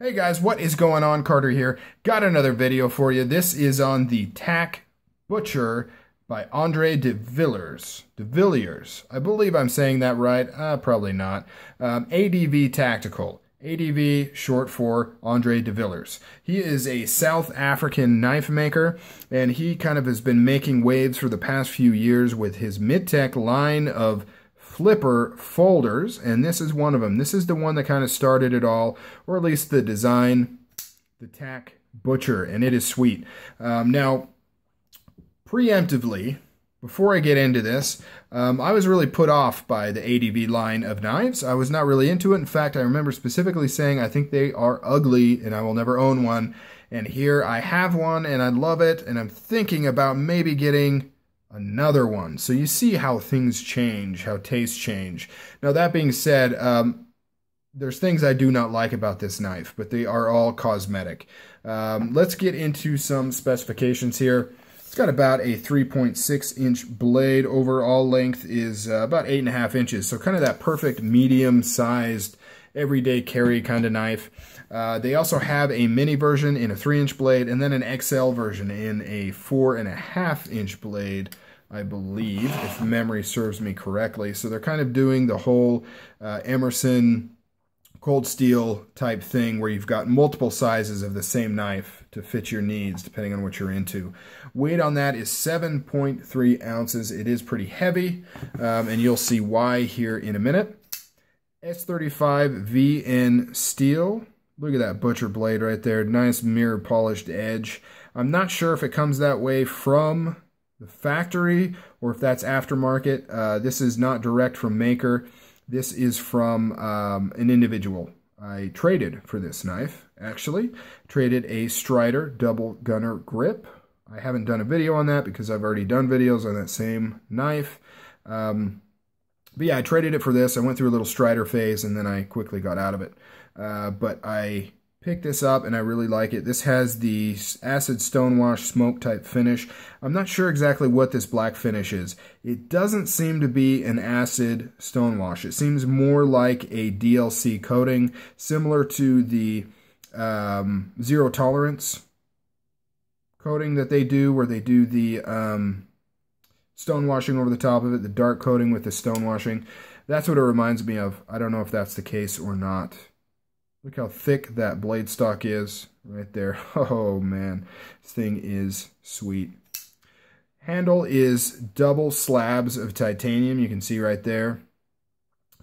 Hey guys, what is going on? Carter here. Got another video for you. This is on the Tack Butcher by Andre de Villers. De Villiers. I believe I'm saying that right. Uh, probably not. Um, ADV Tactical. ADV, short for Andre de Villers. He is a South African knife maker, and he kind of has been making waves for the past few years with his mid-tech line of Flipper folders, and this is one of them. This is the one that kind of started it all, or at least the design, the tack butcher, and it is sweet. Um, now, preemptively, before I get into this, um, I was really put off by the ADV line of knives. I was not really into it. In fact, I remember specifically saying, I think they are ugly and I will never own one. And here I have one and I love it. And I'm thinking about maybe getting another one. So you see how things change, how tastes change. Now, that being said, um, there's things I do not like about this knife, but they are all cosmetic. Um, let's get into some specifications here. It's got about a 3.6 inch blade. Overall length is uh, about 8.5 inches. So kind of that perfect medium sized everyday carry kind of knife. Uh, they also have a mini version in a 3 inch blade and then an XL version in a 4.5 inch blade. I believe, if memory serves me correctly. So they're kind of doing the whole uh, Emerson cold steel type thing where you've got multiple sizes of the same knife to fit your needs depending on what you're into. Weight on that is 7.3 ounces. It is pretty heavy um, and you'll see why here in a minute. S35 VN steel. Look at that butcher blade right there. Nice mirror polished edge. I'm not sure if it comes that way from factory or if that's aftermarket. Uh, this is not direct from maker. This is from um, an individual. I traded for this knife, actually. Traded a Strider double gunner grip. I haven't done a video on that because I've already done videos on that same knife. Um, but yeah, I traded it for this. I went through a little Strider phase and then I quickly got out of it. Uh, but I Pick this up and I really like it. This has the acid stonewash smoke type finish. I'm not sure exactly what this black finish is. It doesn't seem to be an acid stonewash. It seems more like a DLC coating, similar to the um, zero tolerance coating that they do, where they do the um, stonewashing over the top of it, the dark coating with the stonewashing. That's what it reminds me of. I don't know if that's the case or not. Look how thick that blade stock is right there. Oh man, this thing is sweet. Handle is double slabs of titanium. You can see right there.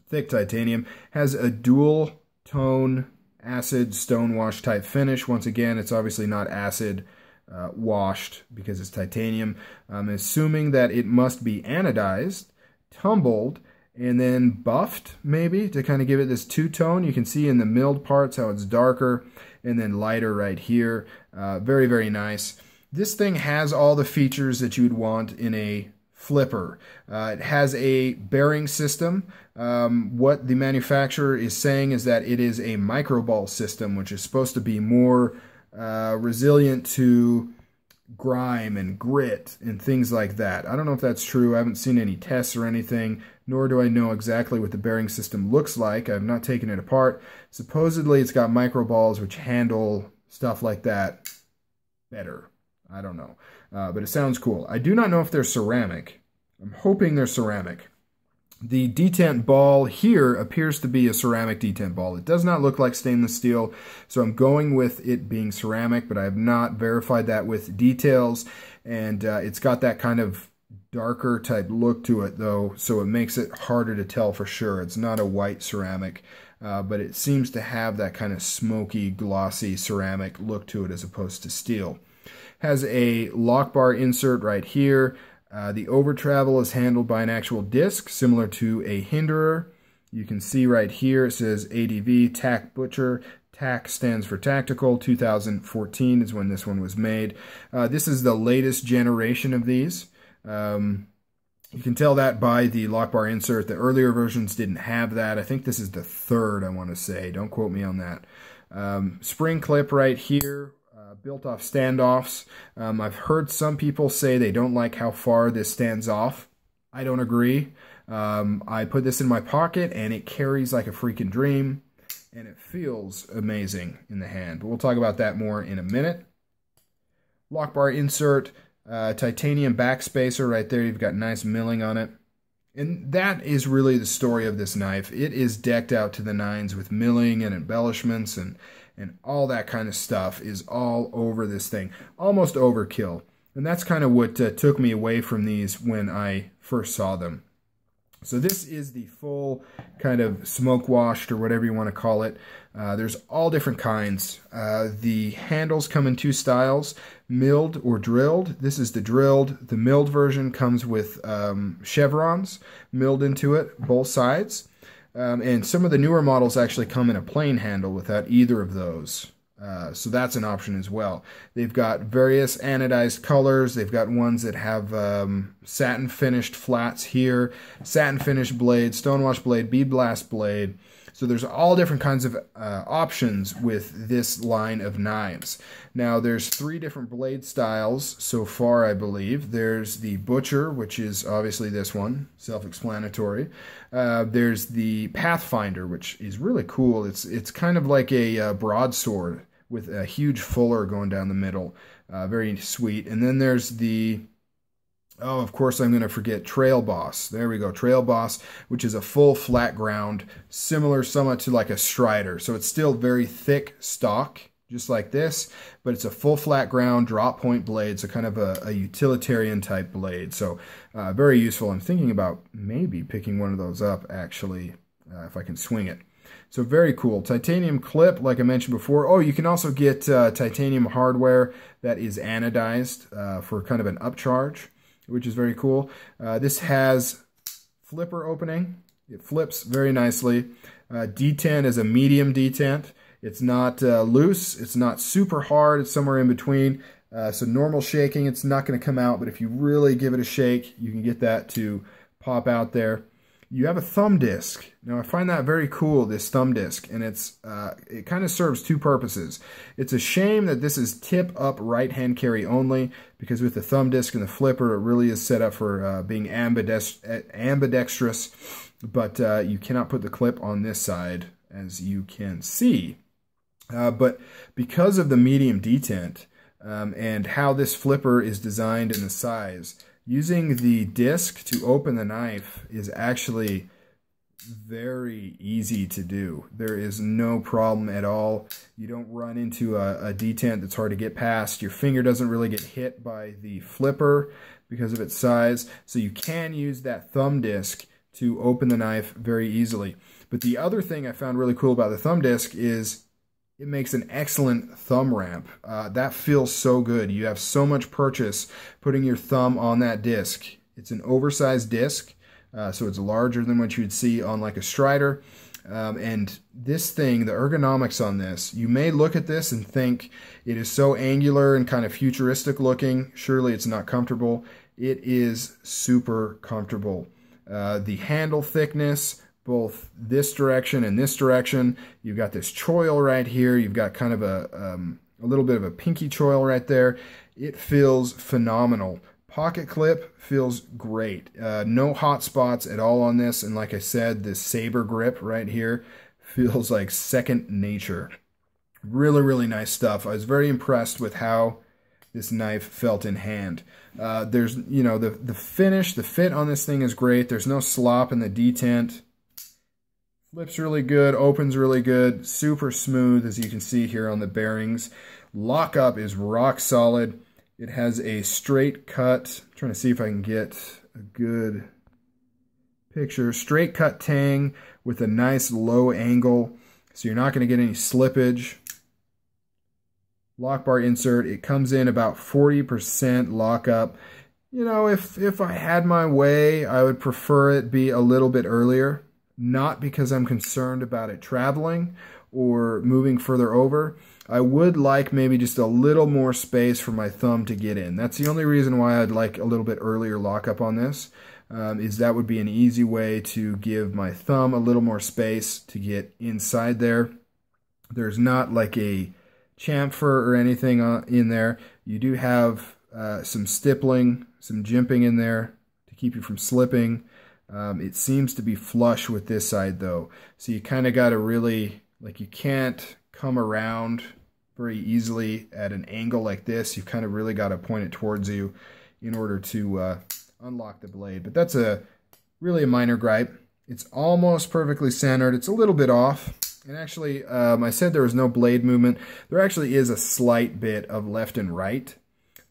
Thick titanium. Has a dual tone acid stone wash type finish. Once again, it's obviously not acid uh, washed because it's titanium. I'm um, assuming that it must be anodized, tumbled, and then buffed maybe to kind of give it this two-tone. You can see in the milled parts how it's darker and then lighter right here. Uh, very, very nice. This thing has all the features that you would want in a flipper. Uh, it has a bearing system. Um, what the manufacturer is saying is that it is a microball system, which is supposed to be more uh, resilient to grime and grit and things like that. I don't know if that's true. I haven't seen any tests or anything nor do I know exactly what the bearing system looks like. I've not taken it apart. Supposedly it's got micro balls which handle stuff like that better. I don't know. Uh, but it sounds cool. I do not know if they're ceramic. I'm hoping they're ceramic. The detent ball here appears to be a ceramic detent ball. It does not look like stainless steel, so I'm going with it being ceramic, but I have not verified that with details. And uh, it's got that kind of darker type look to it though, so it makes it harder to tell for sure. It's not a white ceramic, uh, but it seems to have that kind of smoky, glossy ceramic look to it as opposed to steel. Has a lock bar insert right here. Uh, the over travel is handled by an actual disc similar to a hinderer. You can see right here it says ADV TAC Butcher. TAC stands for Tactical. 2014 is when this one was made. Uh, this is the latest generation of these. Um, you can tell that by the lock bar insert. The earlier versions didn't have that. I think this is the third, I want to say. Don't quote me on that. Um, spring clip right here, uh, built off standoffs. Um, I've heard some people say they don't like how far this stands off. I don't agree. Um, I put this in my pocket and it carries like a freaking dream and it feels amazing in the hand. But we'll talk about that more in a minute. Lock bar insert. Uh, titanium backspacer right there. You've got nice milling on it. And that is really the story of this knife. It is decked out to the nines with milling and embellishments and, and all that kind of stuff is all over this thing. Almost overkill. And that's kind of what uh, took me away from these when I first saw them. So this is the full kind of smoke washed or whatever you want to call it uh, there's all different kinds. Uh, the handles come in two styles, milled or drilled. This is the drilled. The milled version comes with um, chevrons milled into it, both sides. Um, and some of the newer models actually come in a plain handle without either of those. Uh, so that's an option as well. They've got various anodized colors. They've got ones that have um, satin finished flats here, satin finished blade, stonewash blade, bead blast blade. So there's all different kinds of uh, options with this line of knives. Now there's three different blade styles so far, I believe. There's the butcher, which is obviously this one, self-explanatory. Uh, there's the pathfinder, which is really cool. It's it's kind of like a uh, broadsword with a huge fuller going down the middle, uh, very sweet. And then there's the Oh, of course, I'm going to forget Trail Boss. There we go. Trail Boss, which is a full flat ground, similar somewhat to like a Strider. So it's still very thick stock, just like this, but it's a full flat ground drop point blade. So kind of a, a utilitarian type blade. So uh, very useful. I'm thinking about maybe picking one of those up actually, uh, if I can swing it. So very cool. Titanium clip, like I mentioned before. Oh, you can also get uh, titanium hardware that is anodized uh, for kind of an upcharge which is very cool. Uh, this has flipper opening. It flips very nicely. Uh, detent is a medium detent. It's not uh, loose. It's not super hard. It's somewhere in between. Uh, so normal shaking, it's not going to come out, but if you really give it a shake, you can get that to pop out there you have a thumb disc. Now I find that very cool, this thumb disc, and it's uh, it kind of serves two purposes. It's a shame that this is tip up right hand carry only, because with the thumb disc and the flipper, it really is set up for uh, being eh, ambidextrous, but uh, you cannot put the clip on this side, as you can see. Uh, but because of the medium detent um, and how this flipper is designed and the size, Using the disc to open the knife is actually very easy to do. There is no problem at all. You don't run into a, a, detent that's hard to get past. Your finger doesn't really get hit by the flipper because of its size. So you can use that thumb disc to open the knife very easily. But the other thing I found really cool about the thumb disc is it makes an excellent thumb ramp. Uh, that feels so good. You have so much purchase putting your thumb on that disc. It's an oversized disc, uh, so it's larger than what you'd see on like a Strider. Um, and this thing, the ergonomics on this, you may look at this and think it is so angular and kind of futuristic looking. Surely it's not comfortable. It is super comfortable. Uh, the handle thickness, both this direction and this direction. You've got this choil right here. You've got kind of a, um, a little bit of a pinky choil right there. It feels phenomenal. Pocket clip feels great. Uh, no hot spots at all on this. And like I said, this saber grip right here feels like second nature. Really, really nice stuff. I was very impressed with how this knife felt in hand. Uh, there's, you know, the, the finish, the fit on this thing is great. There's no slop in the detent. Flips really good, opens really good, super smooth as you can see here on the bearings. Lockup is rock solid. It has a straight cut. I'm trying to see if I can get a good picture. Straight cut tang with a nice low angle. So you're not going to get any slippage. Lock bar insert, it comes in about 40% lockup. You know, if, if I had my way, I would prefer it be a little bit earlier not because I'm concerned about it traveling or moving further over. I would like maybe just a little more space for my thumb to get in. That's the only reason why I'd like a little bit earlier lockup on this, um, is that would be an easy way to give my thumb a little more space to get inside there. There's not like a chamfer or anything uh, in there. You do have uh, some stippling, some jimping in there to keep you from slipping. Um, it seems to be flush with this side though. So you kind of got to really, like you can't come around very easily at an angle like this. You've kind of really got to point it towards you in order to uh, unlock the blade. But that's a really a minor gripe. It's almost perfectly centered. It's a little bit off. And actually, um, I said there was no blade movement. There actually is a slight bit of left and right,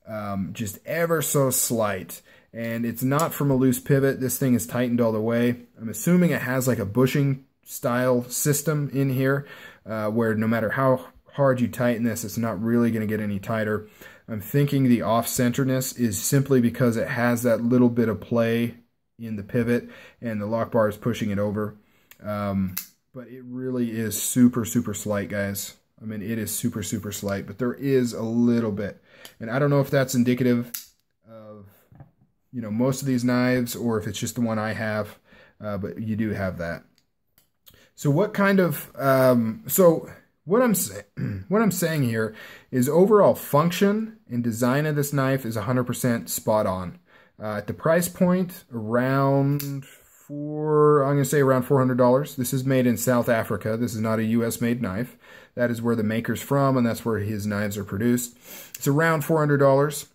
um, just ever so slight and it's not from a loose pivot. This thing is tightened all the way. I'm assuming it has like a bushing style system in here uh, where no matter how hard you tighten this, it's not really going to get any tighter. I'm thinking the off centerness is simply because it has that little bit of play in the pivot and the lock bar is pushing it over. Um, but it really is super, super slight, guys. I mean, it is super, super slight, but there is a little bit. And I don't know if that's indicative you know, most of these knives or if it's just the one I have, uh, but you do have that. So what kind of, um, so what I'm, what I'm saying here is overall function and design of this knife is 100% spot on. Uh, at the price point, around four, I'm going to say around $400. This is made in South Africa. This is not a U.S. made knife. That is where the maker's from, and that's where his knives are produced. It's around $400.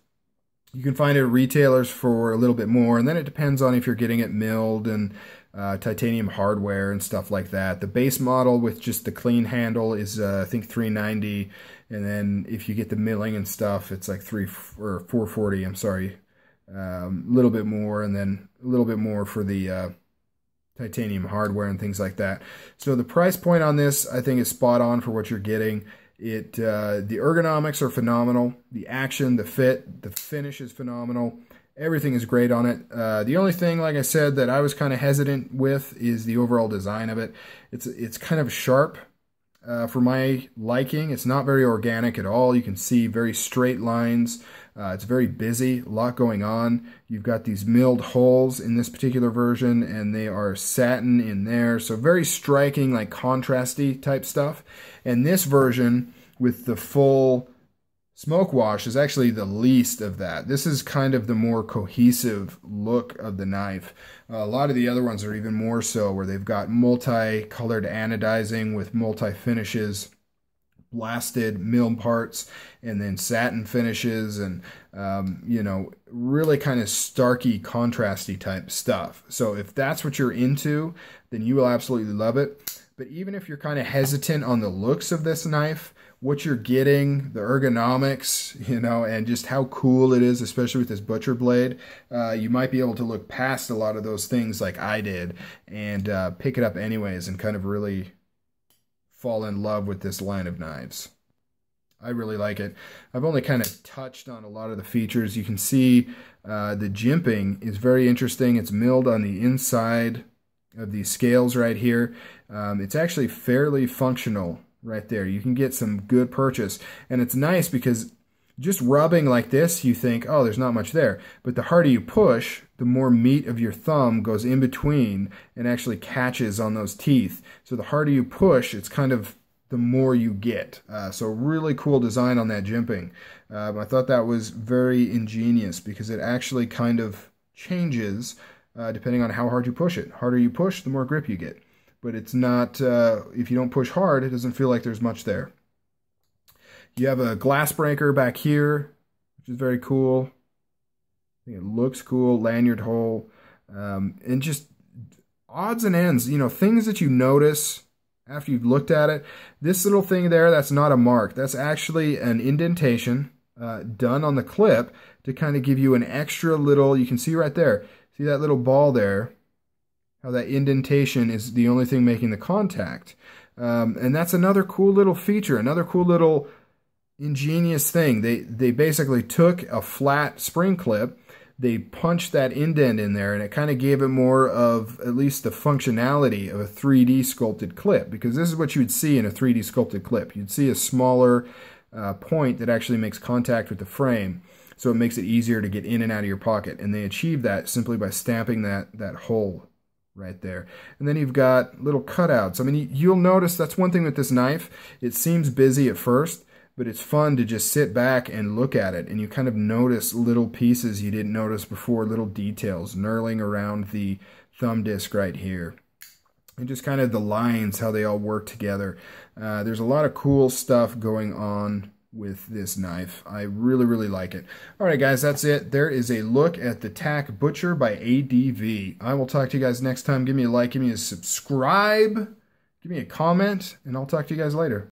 You can find it at retailers for a little bit more, and then it depends on if you're getting it milled and uh, titanium hardware and stuff like that. The base model with just the clean handle is uh, I think 390, and then if you get the milling and stuff, it's like three or 440. I'm sorry, um, a um, little bit more, and then a little bit more for the uh, titanium hardware and things like that. So the price point on this I think is spot on for what you're getting. It uh, the ergonomics are phenomenal. The action, the fit, the finish is phenomenal. Everything is great on it. Uh, the only thing, like I said, that I was kind of hesitant with is the overall design of it. It's it's kind of sharp uh, for my liking. It's not very organic at all. You can see very straight lines uh, it's very busy, a lot going on. You've got these milled holes in this particular version, and they are satin in there. So very striking, like contrasty type stuff. And this version with the full smoke wash is actually the least of that. This is kind of the more cohesive look of the knife. Uh, a lot of the other ones are even more so, where they've got multi-colored anodizing with multi-finishes blasted mill parts and then satin finishes and um, you know really kind of starky contrasty type stuff so if that's what you're into then you will absolutely love it but even if you're kind of hesitant on the looks of this knife what you're getting, the ergonomics, you know, and just how cool it is, especially with this butcher blade, uh, you might be able to look past a lot of those things like I did and uh, pick it up anyways and kind of really, fall in love with this line of knives. I really like it. I've only kind of touched on a lot of the features. You can see uh, the jimping is very interesting. It's milled on the inside of these scales right here. Um, it's actually fairly functional right there. You can get some good purchase. And it's nice because just rubbing like this, you think, oh, there's not much there. But the harder you push, the more meat of your thumb goes in between and actually catches on those teeth. So the harder you push, it's kind of the more you get. Uh, so really cool design on that jimping. Um, I thought that was very ingenious because it actually kind of changes uh, depending on how hard you push it. Harder you push, the more grip you get. But it's not, uh, if you don't push hard, it doesn't feel like there's much there. You have a glass breaker back here, which is very cool. I think it looks cool. Lanyard hole. Um, and just odds and ends, you know, things that you notice after you've looked at it. This little thing there, that's not a mark. That's actually an indentation uh, done on the clip to kind of give you an extra little, you can see right there, see that little ball there, how that indentation is the only thing making the contact. Um, and that's another cool little feature, another cool little ingenious thing. They they basically took a flat spring clip, they punched that indent in there, and it kind of gave it more of at least the functionality of a 3D sculpted clip. Because this is what you'd see in a 3D sculpted clip. You'd see a smaller uh, point that actually makes contact with the frame, so it makes it easier to get in and out of your pocket. And they achieved that simply by stamping that that hole right there. And then you've got little cutouts. I mean, you'll notice that's one thing with this knife. It seems busy at first, but it's fun to just sit back and look at it and you kind of notice little pieces you didn't notice before, little details knurling around the thumb disc right here. And just kind of the lines, how they all work together. Uh, there's a lot of cool stuff going on with this knife. I really, really like it. All right, guys, that's it. There is a look at the Tack Butcher by ADV. I will talk to you guys next time. Give me a like, give me a subscribe, give me a comment, and I'll talk to you guys later.